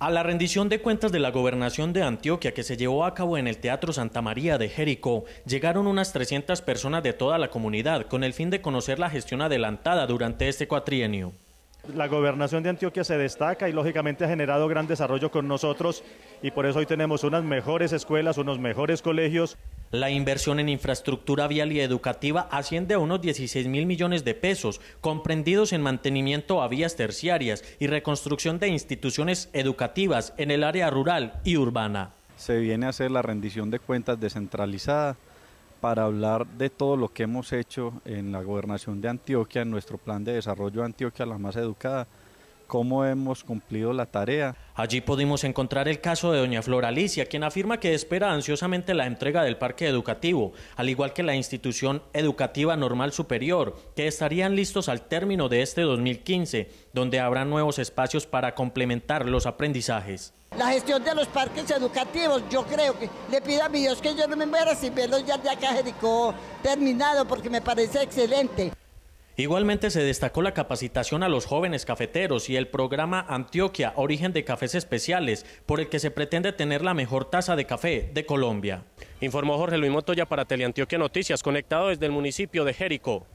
A la rendición de cuentas de la gobernación de Antioquia que se llevó a cabo en el Teatro Santa María de Jericó, llegaron unas 300 personas de toda la comunidad con el fin de conocer la gestión adelantada durante este cuatrienio. La gobernación de Antioquia se destaca y lógicamente ha generado gran desarrollo con nosotros y por eso hoy tenemos unas mejores escuelas, unos mejores colegios. La inversión en infraestructura vial y educativa asciende a unos 16 mil millones de pesos, comprendidos en mantenimiento a vías terciarias y reconstrucción de instituciones educativas en el área rural y urbana. Se viene a hacer la rendición de cuentas descentralizada para hablar de todo lo que hemos hecho en la gobernación de Antioquia, en nuestro plan de desarrollo Antioquia, la más educada, cómo hemos cumplido la tarea. Allí pudimos encontrar el caso de doña Flora Alicia, quien afirma que espera ansiosamente la entrega del parque educativo, al igual que la institución educativa normal superior, que estarían listos al término de este 2015, donde habrá nuevos espacios para complementar los aprendizajes. La gestión de los parques educativos, yo creo que le pido a mi Dios que yo no me muera sin verlos ya de acá Jericó terminado, porque me parece excelente. Igualmente se destacó la capacitación a los jóvenes cafeteros y el programa Antioquia, origen de cafés especiales, por el que se pretende tener la mejor tasa de café de Colombia. Informó Jorge Luis Motoya para Teleantioquia Noticias, conectado desde el municipio de Jerico.